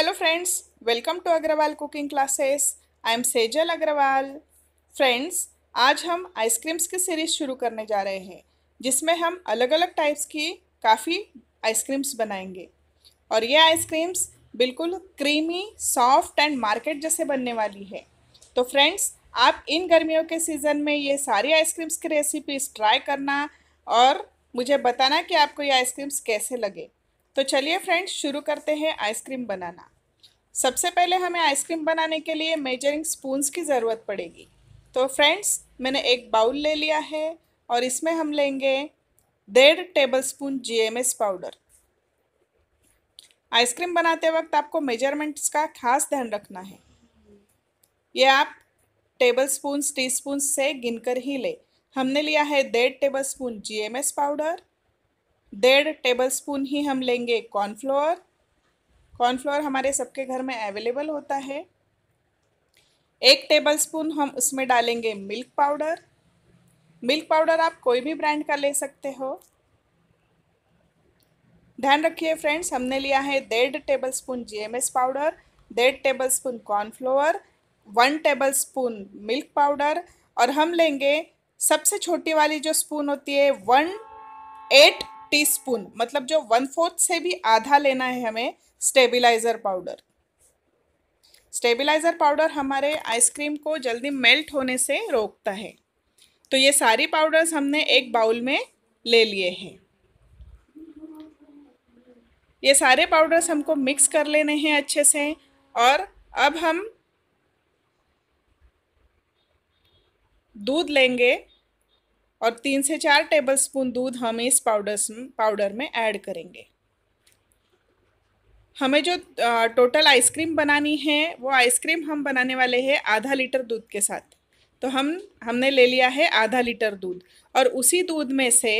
hello friends welcome to Agrawal cooking classes I am Sejal Agrawal friends आज हम ice creams की series शुरू करने जा रहे हैं जिसमें हम अलग अलग टाइप्स की काफ़ी आइसक्रीम्स बनाएंगे और ये आइसक्रीम्स बिल्कुल क्रीमी सॉफ्ट एंड मार्केट जैसे बनने वाली है तो फ्रेंड्स आप इन गर्मियों के सीज़न में ये सारी आइसक्रीम्स की रेसिपीज ट्राई करना और मुझे बताना कि आपको ये आइसक्रीम्स कैसे लगे तो चलिए फ्रेंड्स शुरू करते हैं आइसक्रीम बनाना सबसे पहले हमें आइसक्रीम बनाने के लिए मेजरिंग स्पून्स की ज़रूरत पड़ेगी तो फ्रेंड्स मैंने एक बाउल ले लिया है और इसमें हम लेंगे डेढ़ tablespoon G powder ice cream बनाते वक्त आपको मेजरमेंट्स का खास ध्यान रखना है ये आप टेबल स्पून टी स्पून से गिनकर ही ले हमने लिया है डेढ़ टेबल स्पून जी पाउडर डेढ़ टेबल स्पून ही हम लेंगे कॉर्नफ्लोर कॉर्नफ्लोर हमारे सबके घर में अवेलेबल होता है एक टेबल स्पून हम उसमें डालेंगे मिल्क पाउडर मिल्क पाउडर आप कोई भी ब्रांड का ले सकते हो ध्यान रखिए फ्रेंड्स हमने लिया है डेढ़ टेबल स्पून जी पाउडर डेढ़ tablespoon cornflour one tablespoon milk powder और हम लेंगे सबसे छोटी वाली जो स्पून होती है वन एट टीस्पून मतलब जो वन फोर्थ से भी आधा लेना है हमें स्टेबिलाइज़र पाउडर स्टेबिलाइज़र पाउडर हमारे आइसक्रीम को जल्दी मेल्ट होने से रोकता है तो ये सारी पाउडर्स हमने एक बाउल में ले लिए हैं ये सारे पाउडर्स हमको मिक्स कर लेने हैं अच्छे से और अब हम दूध लेंगे और तीन से चार टेबलस्पून दूध हम इस पाउडर पाउडर में ऐड करेंगे हमें जो टोटल आइसक्रीम बनानी है वो आइसक्रीम हम बनाने वाले हैं आधा लीटर दूध के साथ तो हम हमने ले लिया है आधा लीटर दूध और उसी दूध में से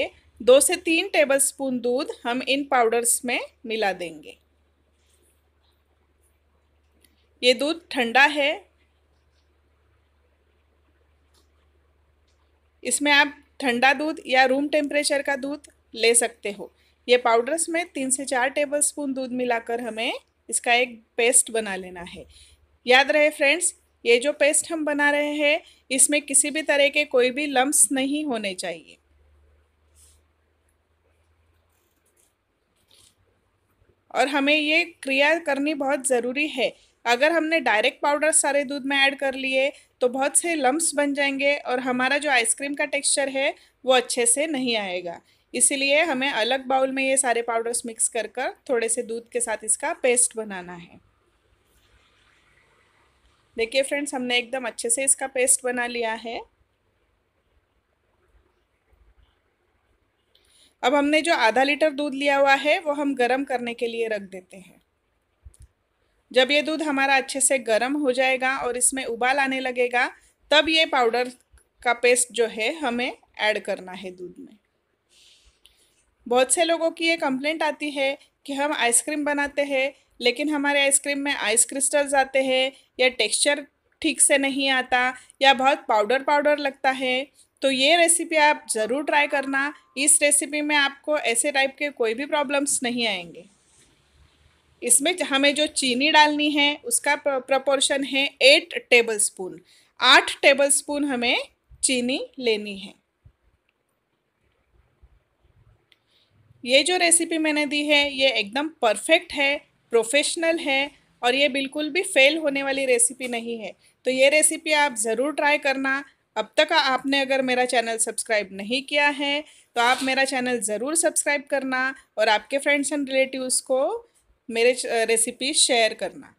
दो से तीन टेबलस्पून दूध हम इन पाउडर्स में मिला देंगे ये दूध ठंडा है इसमें आप ठंडा दूध या रूम टेम्परेचर का दूध ले सकते हो ये पाउडर्स में तीन से चार टेबल स्पून दूध मिलाकर हमें इसका एक पेस्ट बना लेना है याद रहे फ्रेंड्स ये जो पेस्ट हम बना रहे हैं इसमें किसी भी तरह के कोई भी लम्ब्स नहीं होने चाहिए और हमें ये क्रिया करनी बहुत ज़रूरी है अगर हमने डायरेक्ट पाउडर सारे दूध में ऐड कर लिए तो बहुत से लम्ब्स बन जाएंगे और हमारा जो आइसक्रीम का टेक्सचर है वो अच्छे से नहीं आएगा इसीलिए हमें अलग बाउल में ये सारे पाउडर्स मिक्स कर कर थोड़े से दूध के साथ इसका पेस्ट बनाना है देखिए फ्रेंड्स हमने एकदम अच्छे से इसका पेस्ट बना लिया है अब हमने जो आधा लीटर दूध लिया हुआ है वो हम गरम करने के लिए रख देते हैं जब ये दूध हमारा अच्छे से गर्म हो जाएगा और इसमें उबाल आने लगेगा तब ये पाउडर का पेस्ट जो है हमें ऐड करना है दूध में बहुत से लोगों की ये कंप्लेंट आती है कि हम आइसक्रीम बनाते हैं लेकिन हमारे आइसक्रीम में आइस क्रिस्टल्स आते हैं या टेक्सचर ठीक से नहीं आता या बहुत पाउडर पाउडर लगता है तो ये रेसिपी आप ज़रूर ट्राई करना इस रेसिपी में आपको ऐसे टाइप के कोई भी प्रॉब्लम्स नहीं आएंगे इसमें हमें जो चीनी डालनी है उसका प्रपोर्शन है एट टेबल स्पून आठ टेबल स्पून हमें चीनी लेनी है ये जो रेसिपी मैंने दी है ये एकदम परफेक्ट है प्रोफेशनल है और ये बिल्कुल भी फेल होने वाली रेसिपी नहीं है तो ये रेसिपी आप ज़रूर ट्राई करना अब तक आपने अगर मेरा चैनल सब्सक्राइब नहीं किया है तो आप मेरा चैनल ज़रूर सब्सक्राइब करना और आपके फ्रेंड्स एंड रिलेटिव्स को मेरे रेसिपी शेयर करना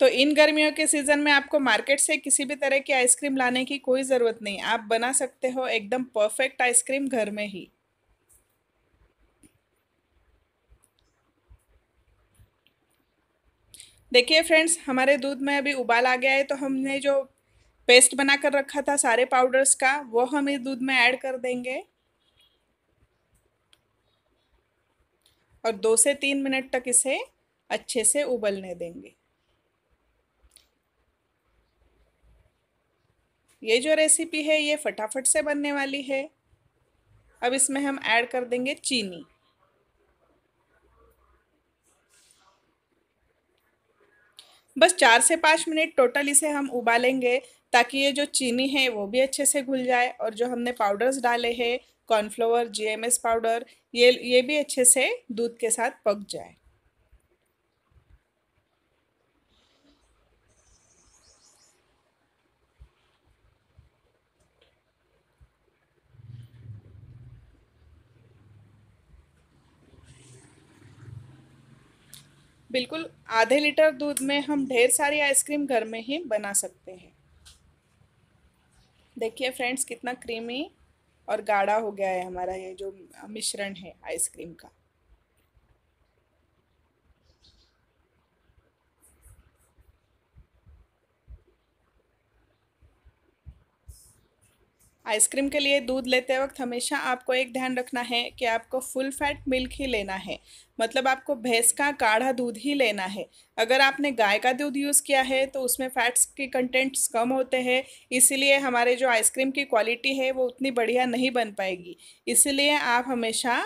तो इन गर्मियों के सीज़न में आपको मार्केट से किसी भी तरह की आइसक्रीम लाने की कोई ज़रूरत नहीं आप बना सकते हो एकदम परफेक्ट आइसक्रीम घर में ही देखिए फ्रेंड्स हमारे दूध में अभी उबाल आ गया है तो हमने जो पेस्ट बना कर रखा था सारे पाउडर्स का वो हम इस दूध में ऐड कर देंगे और दो से तीन मिनट तक इसे अच्छे से उबलने देंगे ये जो रेसिपी है ये फटाफट से बनने वाली है अब इसमें हम ऐड कर देंगे चीनी बस चार से पाँच मिनट टोटल इसे हम उबालेंगे ताकि ये जो चीनी है वो भी अच्छे से घुल जाए और जो हमने पाउडर्स डाले हैं कॉर्नफ्लोवर जीएमएस पाउडर ये ये भी अच्छे से दूध के साथ पक जाए बिल्कुल आधे लीटर दूध में हम ढेर सारी आइसक्रीम घर में ही बना सकते हैं देखिए फ्रेंड्स कितना क्रीमी और गाढ़ा हो गया है हमारा ये जो मिश्रण है आइसक्रीम का आइसक्रीम के लिए दूध लेते वक्त हमेशा आपको एक ध्यान रखना है कि आपको फुल फैट मिल्क ही लेना है मतलब आपको भैंस का काढ़ा दूध ही लेना है अगर आपने गाय का दूध यूज़ किया है तो उसमें फैट्स के कंटेंट्स कम होते हैं इसीलिए हमारे जो आइसक्रीम की क्वालिटी है वो उतनी बढ़िया नहीं बन पाएगी इसीलिए आप हमेशा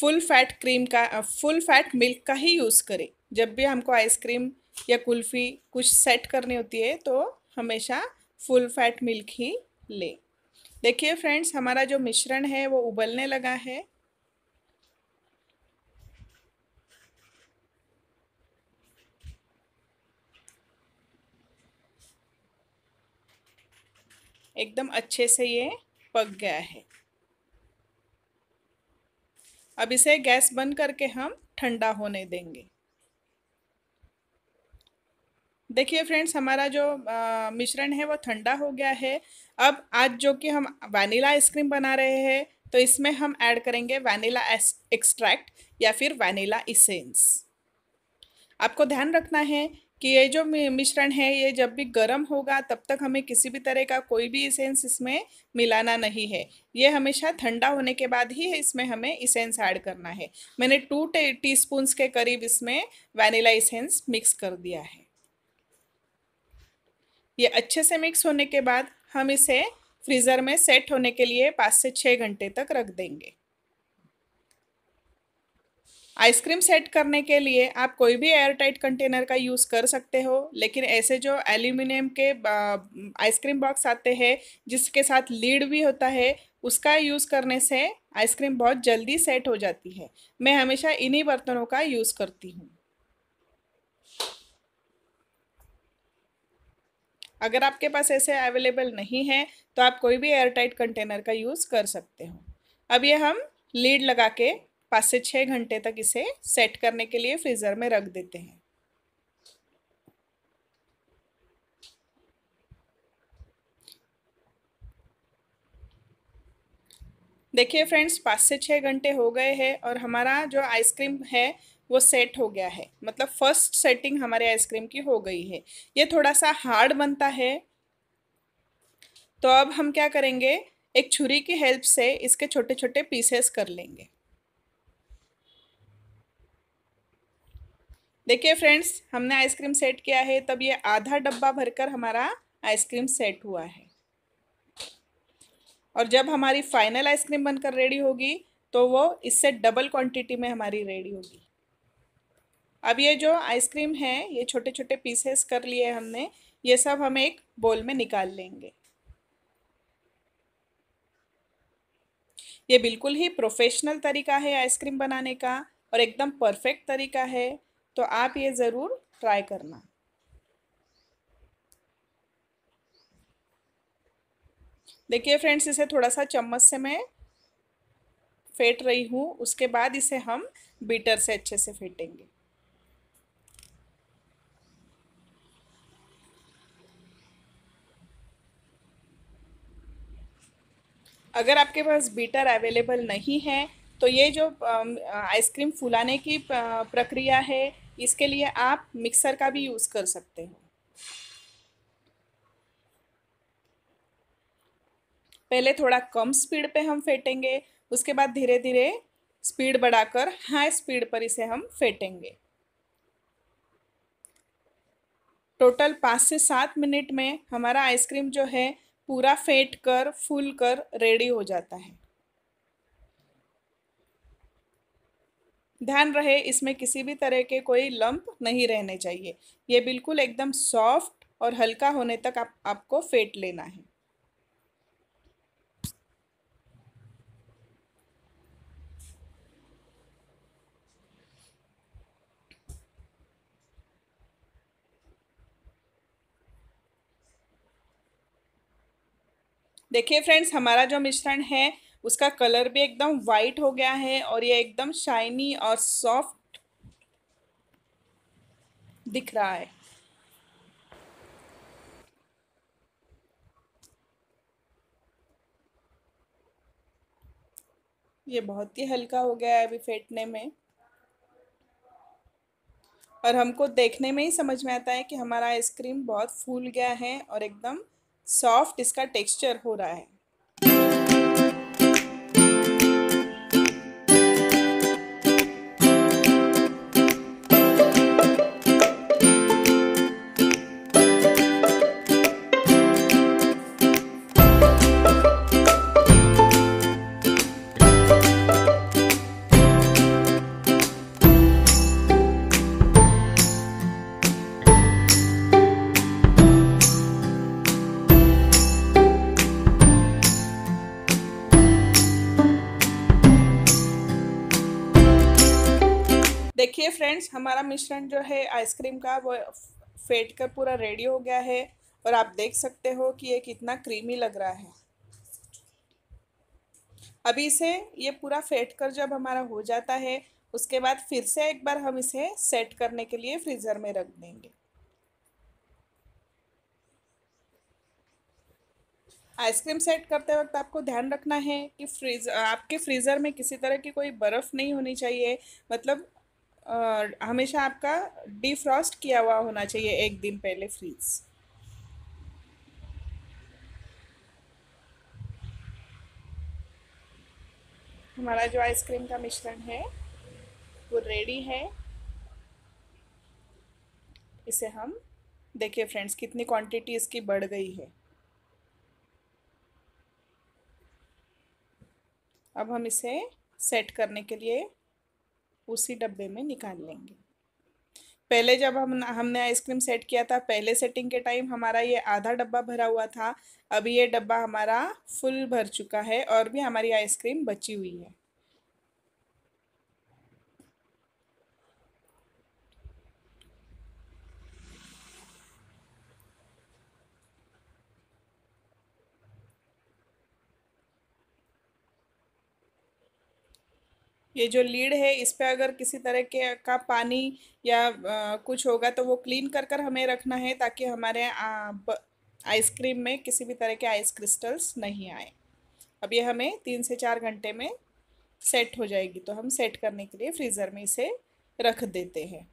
फुल फैट क्रीम का फुल फैट मिल्क का ही यूज़ करें जब भी हमको आइसक्रीम या कुल्फ़ी कुछ सेट करनी होती है तो हमेशा फुल फैट मिल्क ही लें देखिए फ्रेंड्स हमारा जो मिश्रण है वो उबलने लगा है एकदम अच्छे से ये पक गया है अब इसे गैस बंद करके हम ठंडा होने देंगे देखिए फ्रेंड्स हमारा जो मिश्रण है वो ठंडा हो गया है अब आज जो कि हम वैनिला आइसक्रीम बना रहे हैं तो इसमें हम ऐड करेंगे वैनिला एक्सट्रैक्ट या फिर वैनिला इसेंस आपको ध्यान रखना है कि ये जो मिश्रण है ये जब भी गर्म होगा तब तक हमें किसी भी तरह का कोई भी इसेंस इसमें मिलाना नहीं है ये हमेशा ठंडा होने के बाद ही इसमें हमें इसेंस ऐड करना है मैंने टू टी के करीब इसमें वैनिला इसेंस मिक्स कर दिया है ये अच्छे से मिक्स होने के बाद हम इसे फ्रीज़र में सेट होने के लिए पाँच से छः घंटे तक रख देंगे आइसक्रीम सेट करने के लिए आप कोई भी एयरटाइट कंटेनर का यूज़ कर सकते हो लेकिन ऐसे जो एल्यूमिनियम के आइसक्रीम बॉक्स आते हैं जिसके साथ लीड भी होता है उसका यूज़ करने से आइसक्रीम बहुत जल्दी सेट हो जाती है मैं हमेशा इन्हीं बर्तनों का यूज़ करती हूँ अगर आपके पास ऐसे अवेलेबल नहीं है तो आप कोई भी एयरटाइट कंटेनर का यूज़ कर सकते हो अब ये हम लीड लगा के पाँच से छः घंटे तक इसे सेट करने के लिए फ्रीज़र में रख देते हैं देखिए फ्रेंड्स पाँच से छः घंटे हो गए हैं और हमारा जो आइसक्रीम है वो सेट हो गया है मतलब फर्स्ट सेटिंग हमारे आइसक्रीम की हो गई है ये थोड़ा सा हार्ड बनता है तो अब हम क्या करेंगे एक छुरी की हेल्प से इसके छोटे छोटे पीसेस कर लेंगे देखिए फ्रेंड्स हमने आइसक्रीम सेट किया है तब ये आधा डब्बा भरकर हमारा आइसक्रीम सेट हुआ है और जब हमारी फाइनल आइसक्रीम बनकर रेडी होगी तो वो इससे डबल क्वांटिटी में हमारी रेडी होगी अब ये जो आइसक्रीम है ये छोटे छोटे पीसेस कर लिए हमने ये सब हम एक बोल में निकाल लेंगे ये बिल्कुल ही प्रोफेशनल तरीका है आइसक्रीम बनाने का और एकदम परफेक्ट तरीका है तो आप ये ज़रूर ट्राई करना देखिए फ्रेंड्स इसे थोड़ा सा चम्मच से मैं फेंट रही हूँ उसके बाद इसे हम बीटर से अच्छे से फेंटेंगे अगर आपके पास बीटर अवेलेबल नहीं है तो ये जो आइसक्रीम फुलाने की प्रक्रिया है इसके लिए आप मिक्सर का भी यूज़ कर सकते हो पहले थोड़ा कम स्पीड पे हम फेंटेंगे उसके बाद धीरे धीरे स्पीड बढ़ाकर हाई स्पीड पर इसे हम फेंटेंगे टोटल पाँच से सात मिनट में हमारा आइसक्रीम जो है पूरा फेंट कर फूल कर रेडी हो जाता है ध्यान रहे इसमें किसी भी तरह के कोई लंप नहीं रहने चाहिए ये बिल्कुल एकदम सॉफ्ट और हल्का होने तक आप आपको फेंट लेना है देखिए फ्रेंड्स हमारा जो मिश्रण है उसका कलर भी एकदम वाइट हो गया है और ये एकदम शाइनी और सॉफ्ट दिख रहा है ये बहुत ही हल्का हो गया है अभी फेंटने में और हमको देखने में ही समझ में आता है कि हमारा आइसक्रीम बहुत फूल गया है और एकदम सॉफ्ट इसका टेक्सचर हो रहा है देखिए फ्रेंड्स हमारा मिश्रण जो है आइसक्रीम का वो फेट कर पूरा रेडी हो गया है और आप देख सकते हो कि ये कितना क्रीमी लग रहा है अभी इसे ये पूरा फेट कर जब हमारा हो जाता है उसके बाद फिर से एक बार हम इसे सेट करने के लिए फ्रीज़र में रख देंगे आइसक्रीम सेट करते वक्त आपको ध्यान रखना है कि फ्रीज आपके फ्रीज़र में किसी तरह की कोई बर्फ़ नहीं होनी चाहिए मतलब हमेशा आपका डिफ्रॉस्ट किया हुआ होना चाहिए एक दिन पहले फ्रीज़ हमारा जो आइसक्रीम का मिश्रण है वो रेडी है इसे हम देखिए फ्रेंड्स कितनी क्वांटिटी इसकी बढ़ गई है अब हम इसे सेट करने के लिए उसी डब्बे में निकाल लेंगे पहले जब हम हमने आइसक्रीम सेट किया था पहले सेटिंग के टाइम हमारा ये आधा डब्बा भरा हुआ था अभी ये डब्बा हमारा फुल भर चुका है और भी हमारी आइसक्रीम बची हुई है ये जो लीड है इस पर अगर किसी तरह के का पानी या आ, कुछ होगा तो वो क्लीन कर कर हमें रखना है ताकि हमारे आइसक्रीम में किसी भी तरह के आइस क्रिस्टल्स नहीं आए अब ये हमें तीन से चार घंटे में सेट हो जाएगी तो हम सेट करने के लिए फ्रीज़र में इसे रख देते हैं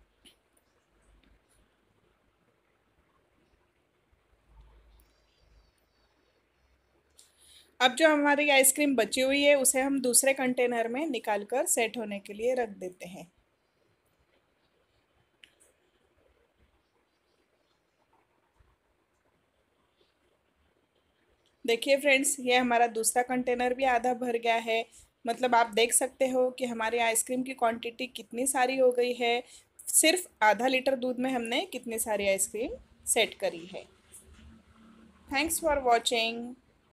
अब जो हमारी आइसक्रीम बची हुई है उसे हम दूसरे कंटेनर में निकाल कर सेट होने के लिए रख देते हैं देखिए फ्रेंड्स ये हमारा दूसरा कंटेनर भी आधा भर गया है मतलब आप देख सकते हो कि हमारी आइसक्रीम की क्वांटिटी कितनी सारी हो गई है सिर्फ आधा लीटर दूध में हमने कितनी सारी आइसक्रीम सेट करी है थैंक्स फॉर वॉचिंग